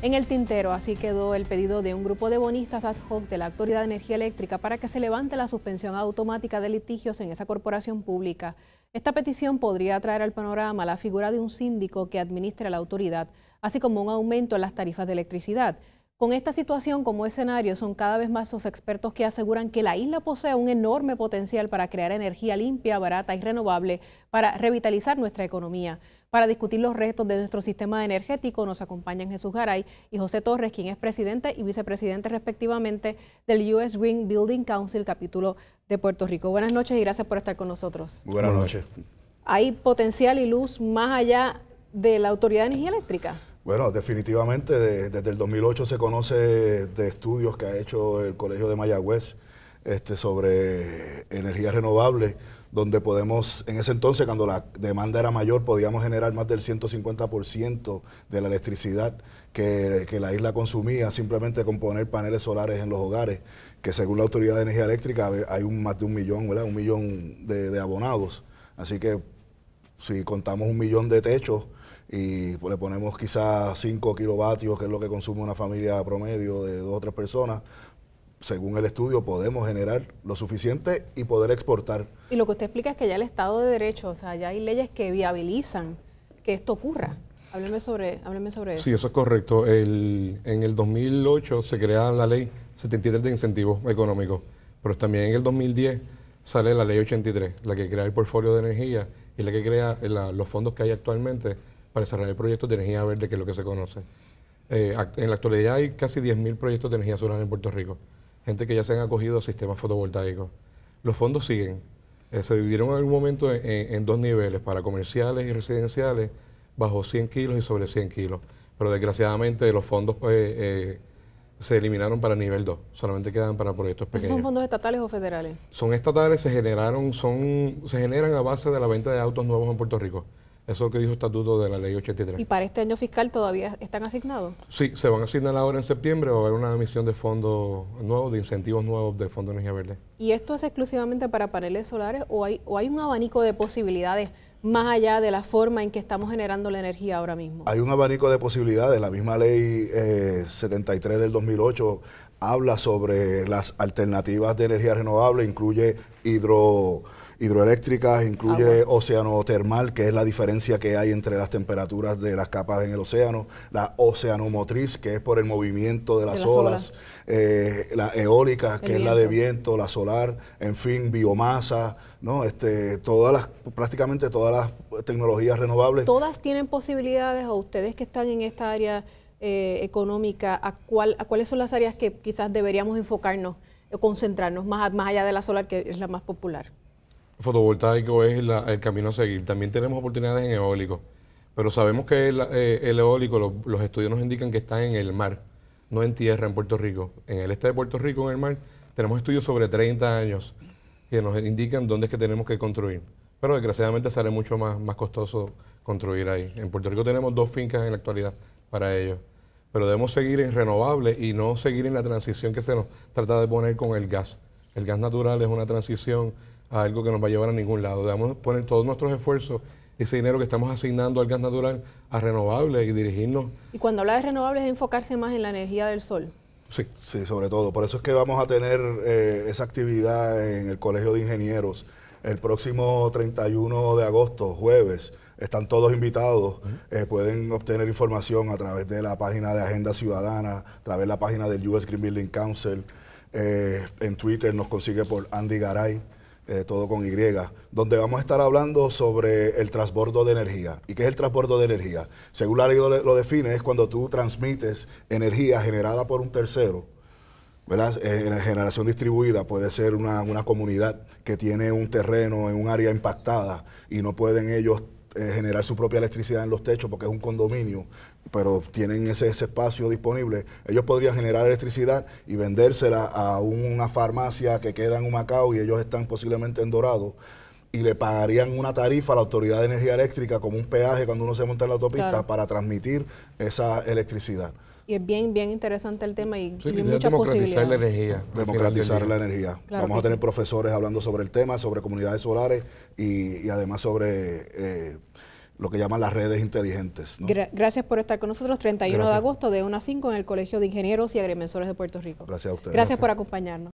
En el tintero así quedó el pedido de un grupo de bonistas ad hoc de la Autoridad de Energía Eléctrica para que se levante la suspensión automática de litigios en esa corporación pública. Esta petición podría traer al panorama la figura de un síndico que administra la autoridad, así como un aumento en las tarifas de electricidad. Con esta situación como escenario son cada vez más los expertos que aseguran que la isla posee un enorme potencial para crear energía limpia, barata y renovable para revitalizar nuestra economía. Para discutir los restos de nuestro sistema energético nos acompañan Jesús Garay y José Torres, quien es presidente y vicepresidente respectivamente del US Green Building Council, capítulo de Puerto Rico. Buenas noches y gracias por estar con nosotros. Buenas noches. ¿Hay potencial y luz más allá de la Autoridad de Energía Eléctrica? Bueno, definitivamente desde el 2008 se conoce de estudios que ha hecho el Colegio de Mayagüez este, sobre energía renovable donde podemos, en ese entonces, cuando la demanda era mayor, podíamos generar más del 150% de la electricidad que, la isla consumía simplemente con poner paneles solares en los hogares, que según la Autoridad de Energía Eléctrica hay un, más de un millón, ¿verdad? Un millón de, de abonados. Así que si contamos un millón de techos, y le ponemos quizás 5 kilovatios, que es lo que consume una familia promedio de dos o tres personas, según el estudio, podemos generar lo suficiente y poder exportar. Y lo que usted explica es que ya el Estado de Derecho, o sea, ya hay leyes que viabilizan que esto ocurra. Hábleme sobre, sobre eso. Sí, eso es correcto. en el 2008 se crea la ley 73 de incentivos económicos, pero también en el 2010 sale la ley 83, la que crea el portfolio de energía y la que crea los fondos que hay actualmente para desarrollar proyectos de energía verde, que es lo que se conoce. Eh, en la actualidad hay casi 10.000 proyectos de energía solar en Puerto Rico gente que ya se han acogido a sistemas fotovoltaicos. Los fondos siguen. Eh, se dividieron en algún momento en, dos niveles, para comerciales y residenciales, bajo 100 kilos y sobre 100 kilos. Pero desgraciadamente los fondos pues, eh, eh, se eliminaron para nivel 2, solamente quedan para proyectos pequeños. ¿Son fondos estatales o federales? Son estatales, se generaron, son, se generan a base de la venta de autos nuevos en Puerto Rico. Eso es lo que dijo el estatuto de la ley 83. ¿Y para este año fiscal todavía están asignados? Sí, se van a asignar ahora en septiembre, va a haber una emisión de fondos nuevos, de incentivos nuevos de Fondo de Energía Verde. ¿Y esto es exclusivamente para paneles solares o hay, un abanico de posibilidades más allá de la forma en que estamos generando la energía ahora mismo? Hay un abanico de posibilidades. La misma ley 73 eh, del 2008 habla sobre las alternativas de energía renovable, incluye hidro, hidroeléctricas, incluye océano termal, que es la diferencia que hay entre las temperaturas de las capas en el océano, la oceanomotriz, que es por el movimiento de las, olas, eh, la eólica, que es la de viento, la solar, en fin, biomasa, ¿no? Este, todas las, prácticamente todas las tecnologías renovables. ¿Todas tienen posibilidades o ustedes que están en esta área eh, económica, a, cuáles son las áreas que quizás deberíamos enfocarnos, o concentrarnos más, más allá de la solar, que es la más popular? Fotovoltaico es el camino a seguir. También tenemos oportunidades en eólico, pero sabemos que eh, el, eólico, los estudios nos indican que está en el mar, no en tierra en Puerto Rico. En el este de Puerto Rico, en el mar, tenemos estudios sobre 30 años que nos indican dónde es que tenemos que construir. Pero desgraciadamente sale mucho más, más costoso construir ahí. En Puerto Rico tenemos dos fincas en la actualidad para ello. Pero debemos seguir en renovables y no seguir en la transición que se nos trata de poner con el gas. El gas natural es una transición a algo que nos va a llevar a ningún lado. Debemos poner todos nuestros esfuerzos, ese dinero que estamos asignando al gas natural, a renovables y dirigirnos. Y cuando habla de renovables es enfocarse más en la energía del sol. Sí. sí, sobre todo. Por eso es que vamos a tener eh, esa actividad en el Colegio de Ingenieros el próximo 31 de agosto, jueves. Están todos invitados. Eh, pueden obtener información a través de la página de Agenda Ciudadana, a través de la página del US Green Building Council. Eh, en Twitter nos consigue por Andy Garay. Eh, todo con Y, donde vamos a estar hablando sobre el transbordo de energía. ¿Y qué es el transbordo de energía? Según la ley lo, define, es cuando tú transmites energía generada por un tercero, ¿verdad? En generación distribuida puede ser una, una, comunidad que tiene un terreno en un área impactada y no pueden ellos eh, generar su propia electricidad en los techos porque es un condominio, pero tienen ese, espacio disponible, ellos podrían generar electricidad y vendérsela a una farmacia que queda en Humacao y ellos están posiblemente en Dorado y le pagarían una tarifa a la Autoridad de Energía Eléctrica como un peaje cuando uno se monta en la autopista para transmitir esa electricidad. Y es bien, bien interesante el tema y, Democratizar la energía. Democratizar la energía. Vamos a tener profesores hablando sobre el tema, sobre comunidades solares y, además sobre eh, lo que llaman las redes inteligentes. gracias por estar con nosotros, 31 de agosto de 1 a 5 en el Colegio de Ingenieros y Agrimensores de Puerto Rico. Gracias a ustedes. gracias. por acompañarnos.